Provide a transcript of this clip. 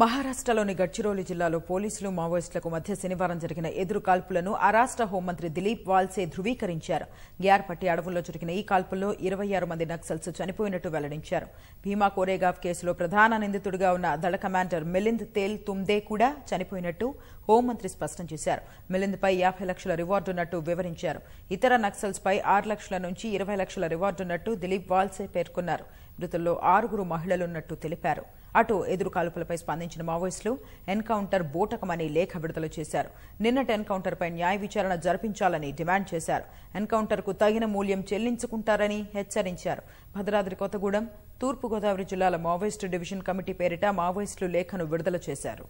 మహారాష్టలోని గడ్చిరోలి జిల్లాలో పోలీసులు మావోయిస్టులకు మధ్య శనివారం జరిగిన ఎదురు కాల్పులను ఆ రాష్ట హోంమంత్రి దిలీప్ వాల్సే ధృవీకరించారు గ్యార్పట్టి అడవుల్లో జరిగిన ఈ కాల్పుల్లో ఇరవై ఆరు మంది నక్సల్స్ చనిపోయినట్టు వెల్లడించారు భీమా కోరేగావ్ కేసులో ప్రధాన నిందితుడిగా ఉన్న దళ కమాండర్ మిలింద్ తేల్ తుమ్దే కూడా చనిపోయినట్టు హోంమంత్రి స్పష్టం చేశారు మిలింద్పై యాభై లక్షల రివార్డున్నట్టు వివరించారు ఇతర నక్సల్స్పై ఆరు లక్షల నుంచి ఇరవై లక్షల రివార్డున్నట్టు దిలీప్ వాల్సే పేర్కొన్నారు మృతుల్లో ఆరుగురు మహిళలున్నట్టు తెలిపారు అటు ఎదురు కాల్పులపై స్పందించిన మావోయిస్టులు ఎన్కౌంటర్ బోటకమని లేఖ విడుదల చేశారు నిన్నటి ఎన్కౌంటర్పై న్యాయ విచారణ జరిపించాలని డిమాండ్ చేశారు ఎన్కౌంటర్కు తగిన మూల్యం చెల్లించుకుంటారని హెచ్చరించారు భద్రాద్రి కొత్తగూడెం తూర్పుగోదావరి జిల్లాల మావోయిస్టు డివిజన్ కమిటీ పేరిట మావోయిస్టులు లేఖను విడుదల చేశారు